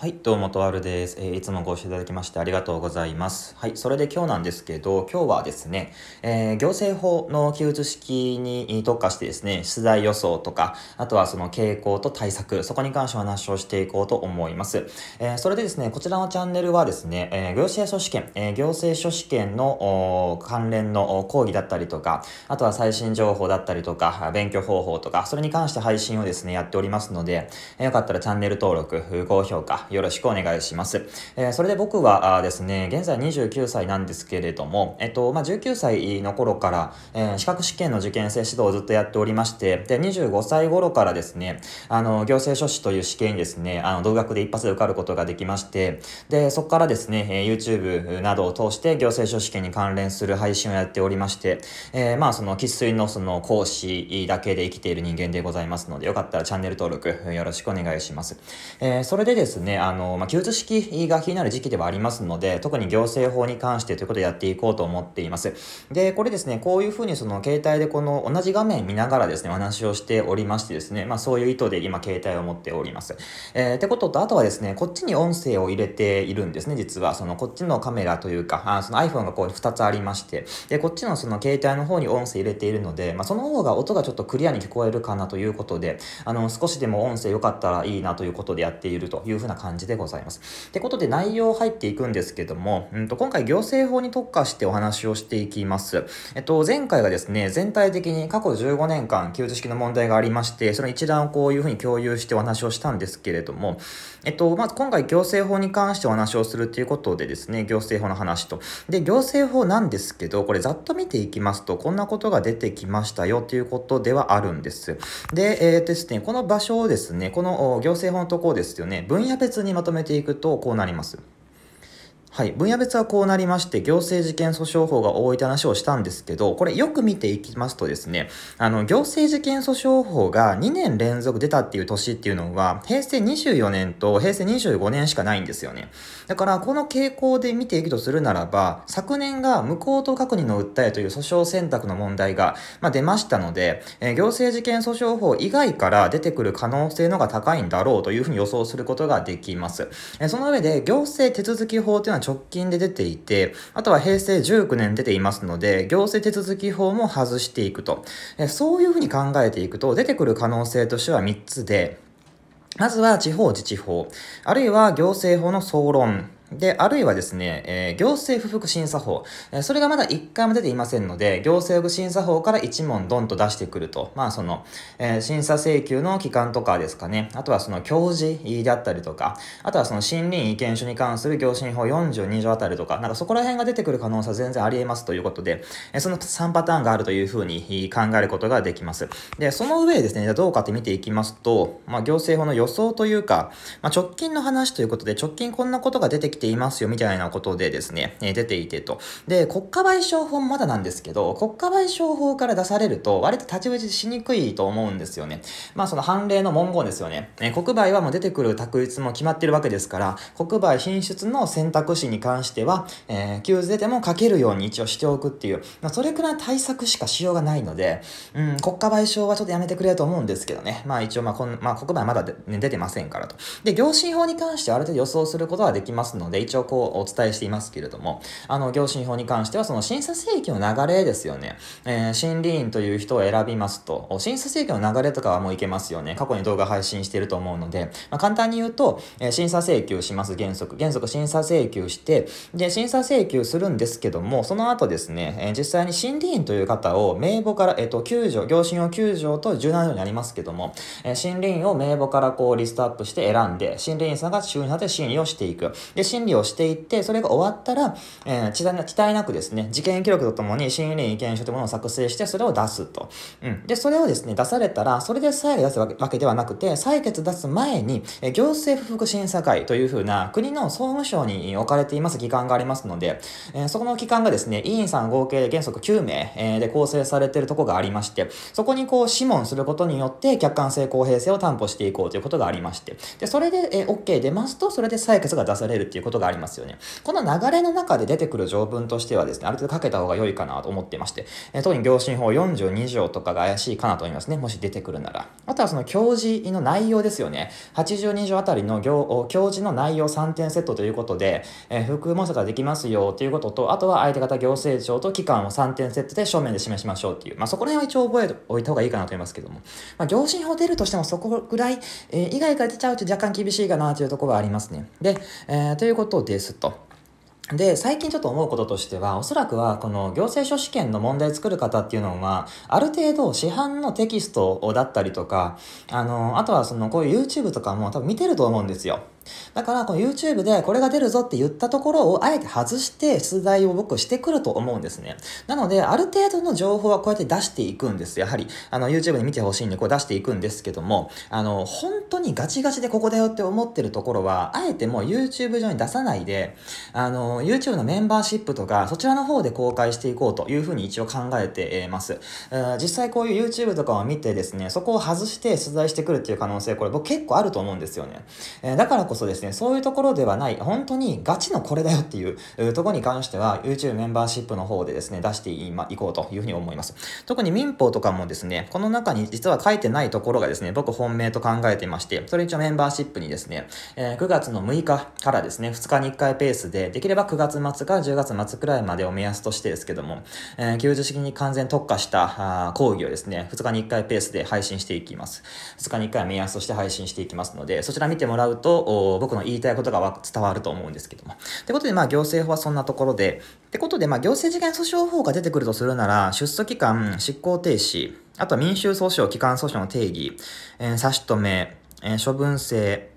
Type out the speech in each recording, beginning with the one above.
はい、どうも、とあるです、えー、いつもご視聴いただきましてありがとうございます。はい、それで今日なんですけど、今日はですね、えー、行政法の記述式に特化してですね、出題予想とか、あとはその傾向と対策、そこに関してお話をしていこうと思います。えー、それでですね、こちらのチャンネルはですね、え行政書士験、え行政書士験の関連の講義だったりとか、あとは最新情報だったりとか、勉強方法とか、それに関して配信をですね、やっておりますので、えよかったらチャンネル登録、高評価、よろしくお願いします。えー、それで僕はですね、現在29歳なんですけれども、えっと、まあ、19歳の頃から、えー、資格試験の受験生指導をずっとやっておりまして、で、25歳頃からですね、あの、行政書士という試験にですね、あの、同学で一発で受かることができまして、で、そこからですね、え YouTube などを通して行政書試験に関連する配信をやっておりまして、えー、まあ、その、喫水のその、講師だけで生きている人間でございますので、よかったらチャンネル登録よろしくお願いします。えー、それでですね、あの、まあ、給付式が気になる時期ではありますので、特に行政法に関してということでやっていこうと思っています。で、これですね、こういうふうにその携帯でこの同じ画面見ながらですね、お話をしておりましてですね、まあ、そういう意図で今携帯を持っております。えー、ってことと、あとはですね、こっちに音声を入れているんですね、実は。そのこっちのカメラというか、あその iPhone がこう2つありまして、で、こっちのその携帯の方に音声入れているので、まあ、その方が音がちょっとクリアに聞こえるかなということで、あの、少しでも音声良かったらいいなということでやっているというふうな感じ感じでございます。ってことで内容入っていくんですけども、うん、と今回行政法に特化してお話をしていきます。えっと、前回がですね、全体的に過去15年間、給付式の問題がありまして、その一覧をこういうふうに共有してお話をしたんですけれども、えっと、まず今回行政法に関してお話をするということでですね、行政法の話と。で、行政法なんですけど、これざっと見ていきますと、こんなことが出てきましたよということではあるんです。で、えー、ですね、この場所をですね、この行政法のところですよね、分野別にまとめていくとこうなります。はい、分野別はこうなりまして行政事件訴訟法が多いって話をしたんですけどこれよく見ていきますとですねあの行政事件訴訟法が2年連続出たっていう年っていうのは平成24年と平成25年しかないんですよねだからこの傾向で見ていくとするならば昨年が無効等確認の訴えという訴訟選択の問題が、まあ、出ましたので、えー、行政事件訴訟法以外から出てくる可能性のが高いんだろうというふうに予想することができます、えー、その上で行政手続き法というのは直近で出ていて、あとは平成19年出ていますので、行政手続き法も外していくと。えそういうふうに考えていくと、出てくる可能性としては3つで、まずは地方自治法、あるいは行政法の総論、で、あるいはですね、えー、行政不服審査法、えー、それがまだ一回も出ていませんので、行政不審査法から一問ドンと出してくると。まあ、その、えー、審査請求の期間とかですかね。あとはその、教示であったりとか、あとはその、森林意見書に関する行進法42条あたりとか、なんかそこら辺が出てくる可能性は全然あり得ますということで、えー、その3パターンがあるというふうに考えることができます。で、その上でですね、じゃどうかって見ていきますと、まあ、行政法の予想というか、まあ、直近の話ということで、直近こんなことが出てきていますよみたいなことでですね、え出ていてと。で、国家賠償法もまだなんですけど、国家賠償法から出されると、割と立ち打ちしにくいと思うんですよね。まあその判例の文言ですよね。え国賠はもう出てくる択一も決まってるわけですから、国賠品質の選択肢に関しては、えー、給付ても書けるように一応しておくっていう、まあ、それくらい対策しかしようがないので、うん、国家賠償はちょっとやめてくれと思うんですけどね。まあ一応、まあこん、まあ、国賠まだ、ね、出てませんからと。で、行進法に関してはある程度予想することはできますので、ので、一応こうお伝えしていますけれども、あの、行進法に関しては、その審査請求の流れですよね。えー、審理員という人を選びますと、審査請求の流れとかはもういけますよね。過去に動画配信してると思うので、まあ、簡単に言うと、えー、審査請求します原則。原則審査請求して、で、審査請求するんですけども、その後ですね、えー、実際に審理員という方を名簿から、えっ、ー、と、救助、行進を9条と17条にありますけども、えー、審理員を名簿からこうリストアップして選んで、審理員さんが中に立て審理をしていく。で、審審理をしていって、それが終わったら、えー、期待なくですね、事件記録とともに審理意見書というものを作成して、それを出すと。うん。で、それをですね、出されたら、それで採決出すわけではなくて、採決出す前に、えー、行政不服審査会というふうな、国の総務省に置かれています機関がありますので、えー、そこの機関がですね、委員さん合計で原則9名、えー、で構成されているところがありまして、そこにこう、諮問することによって、客観性、公平性を担保していこうということがありまして、で、それで、えー、OK 出ますと、それで採決が出されるということことがありますよね。この流れの中で出てくる条文としてはですね、ある程度かけた方が良いかなと思ってまして、え特に行進法42条とかが怪しいかなと思いますね。もし出てくるなら。あとはその教示の内容ですよね。82条あたりの行教示の内容3点セットということで、えー、複模索ができますよということと、あとは相手方行政庁と機関を3点セットで正面で示しましょうっていう、まあ、そこら辺は一応覚えておいた方がいいかなと思いますけども、まあ、行進法出るとしてもそこぐらい、えー、以外から出ちゃうと若干厳しいかなというところはありますね。で、えー、ということですと。で、最近ちょっと思うこととしては、おそらくは、この行政書試験の問題作る方っていうのは、ある程度市販のテキストだったりとか、あの、あとはその、こういう YouTube とかも多分見てると思うんですよ。だから、この YouTube でこれが出るぞって言ったところをあえて外して出題を僕してくると思うんですね。なので、ある程度の情報はこうやって出していくんです。やはり、あの、YouTube で見てほしいんでこう出していくんですけども、あの、本当にガチガチでここだよって思ってるところは、あえてもう YouTube 上に出さないで、あの、YouTube のメンバーシップとか、そちらの方で公開していこうというふうに一応考えてます。実際こういう YouTube とかを見てですね、そこを外して出題してくるっていう可能性、これ僕結構あると思うんですよね。だからこそそうですね、そういうところではない、本当にガチのこれだよっていうところに関しては、YouTube メンバーシップの方でですね、出してい,、ま、こうというふうに思います。特に民法とかもですね、この中に実は書いてないところがですね、僕本命と考えていまして、それ一応メンバーシップにですね、えー、9月の6日からですね、2日に1回ペースで、できれば9月末か10月末くらいまでを目安としてですけども、えー、給付式に完全特化したあ講義をですね、2日に1回ペースで配信していきます。2日に1回目安として配信していきますので、そちら見てもらうと、僕の言いたいことが伝わると思うんですけども。ってことで、まあ、行政法はそんなところで、ってことで、まあ、行政事件訴訟法が出てくるとするなら、出訴期間、執行停止、あとは民衆訴訟、機関訴訟の定義、えー、差し止め、えー、処分制、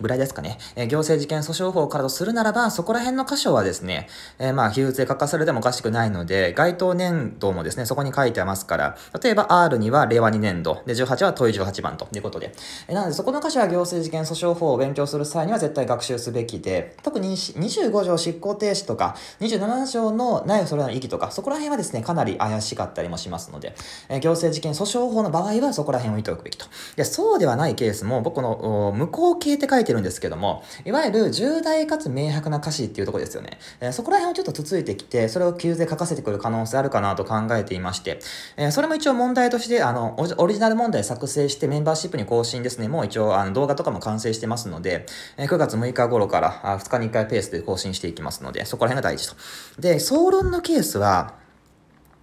ぐらいですかね、えー、行政事件訴訟法からとするならば、そこら辺の箇所はですね、えー、まあ、非税化かされてもおかしくないので、該当年度もですね、そこに書いてますから、例えば R には令和2年度、で、18は問い18番ということで、えー、なので、そこの箇所は行政事件訴訟法を勉強する際には絶対学習すべきで、特に25条執行停止とか、27条のないそれらの意義とか、そこら辺はですね、かなり怪しかったりもしますので、え行政事件訴訟法の場合はそこら辺を見ておくべきと。で、そうではないケースも、僕の無効形って書いててるんですけども、いわゆる重大かつ明白な歌詞っていうとこですよね。えー、そこら辺をちょっとつついてきて、それを急で書かせてくる可能性あるかなと考えていまして、えー、それも一応問題として、あの、オリジナル問題作成してメンバーシップに更新ですね、もう一応あの動画とかも完成してますので、えー、9月6日頃からあ2日に1回ペースで更新していきますので、そこら辺が大事と。で、総論のケースは、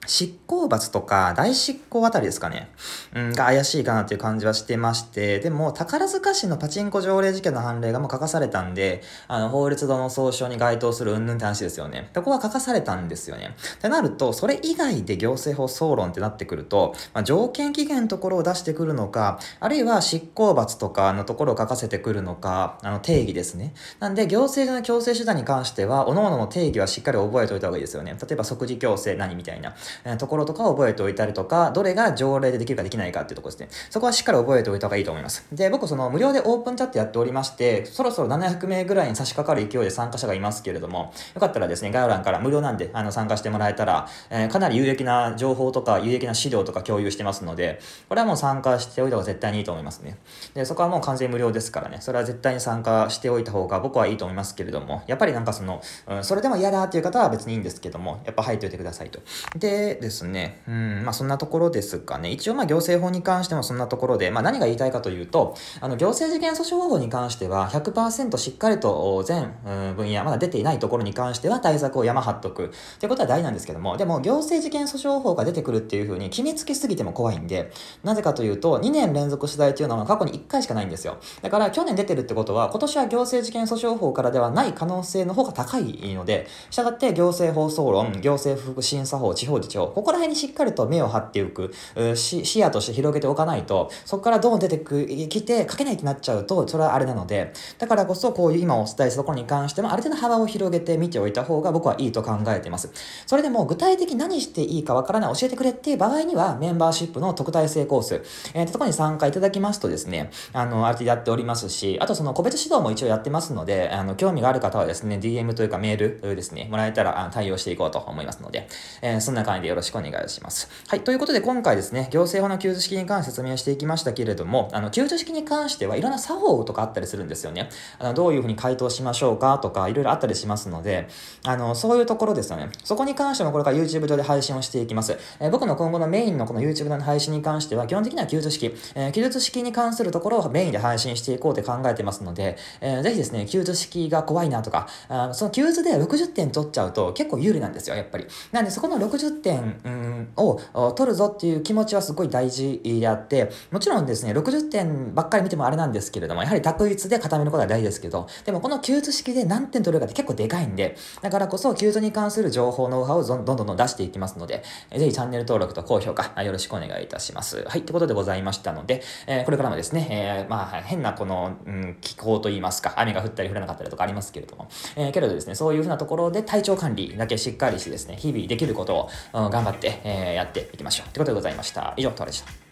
執行罰とか大執行あたりですかね、うん、が怪しいかなっていう感じはしてまして、でも宝塚市のパチンコ条例事件の判例がもう書かされたんで、あの、法律度の総称に該当するうんぬんって話ですよね。ここは書かされたんですよね。ってなると、それ以外で行政法総論ってなってくると、まあ、条件期限のところを出してくるのか、あるいは執行罰とかのところを書かせてくるのか、あの、定義ですね。なんで、行政の強制手段に関しては、各々の定義はしっかり覚えておいた方がいいですよね。例えば、即時強制何みたいな。ところとかを覚えておいたりとか、どれが条例でできるかできないかっていうところですね。そこはしっかり覚えておいた方がいいと思います。で、僕その無料でオープンチャットやっておりまして、そろそろ700名ぐらいに差し掛かる勢いで参加者がいますけれども、よかったらですね、概要欄から無料なんで、あの、参加してもらえたら、えー、かなり有益な情報とか、有益な資料とか共有してますので、これはもう参加しておいた方が絶対にいいと思いますね。で、そこはもう完全無料ですからね、それは絶対に参加しておいた方が僕はいいと思いますけれども、やっぱりなんかその、うん、それでも嫌だっていう方は別にいいんですけども、やっぱ入っておいてくださいと。で、でですね、うん、まあそんなところですかね。一応まあ行政法に関してもそんなところで、まあ何が言いたいかというと、あの行政事件訴訟法に関しては100%しっかりと全分野、まだ出ていないところに関しては対策を山張っとくということは大事なんですけども、でも行政事件訴訟法が出てくるっていうふうに決めつけすぎても怖いんで、なぜかというと2年連続取材というのは過去に1回しかないんですよ。だから去年出てるってことは今年は行政事件訴訟法からではない可能性の方が高いので、したがって行政放送論、行政福祉審査法、地方自治ここら辺にしっかりと目を張っておく、視野として広げておかないと、そこからどう出てく、きて書けないってなっちゃうと、それはあれなので、だからこそこういう今お伝えしたところに関しても、ある程度幅を広げて見ておいた方が僕はいいと考えています。それでも具体的に何していいかわからない、教えてくれっていう場合には、メンバーシップの特待生コース、えー、とこに参加いただきますとですね、あの、ある程度やっておりますし、あとその個別指導も一応やってますので、あの、興味がある方はですね、DM というかメールですね、もらえたら対応していこうと思いますので、えー、そんな感じでよろしくお願いします。はい。ということで、今回ですね、行政法の給付式に関して説明していきましたけれども、あの、給付式に関してはいろんな作法とかあったりするんですよね。あの、どういうふうに回答しましょうかとか、いろいろあったりしますので、あの、そういうところですよね。そこに関してもこれから YouTube 上で配信をしていきます。えー、僕の今後のメインのこの YouTube の配信に関しては、基本的には給付式、えー、給付式に関するところをメインで配信していこうって考えてますので、えー、ぜひですね、給付式が怖いなとか、あその給付で60点取っちゃうと結構有利なんですよ、やっぱり。なんで、そこの60点を取るぞっていう気持ちはすごい大事であって、もちろんですね、60点ばっかり見てもあれなんですけれども、やはり択一で固めることは大事ですけど、でもこの給付式で何点取れるかって結構でかいんで、だからこそ給付に関する情報、ノウハウをどんどんどん出していきますので、ぜひチャンネル登録と高評価よろしくお願いいたします。はい、ってことでございましたので、えー、これからもですね、えー、まあ変なこの、うん、気候といいますか、雨が降ったり降らなかったりとかありますけれども、えー、けれどですね、そういうふうなところで体調管理だけしっかりしてですね、日々できることをうん、頑張って、えー、やっていきましょう。ということでございました。以上、とわでした。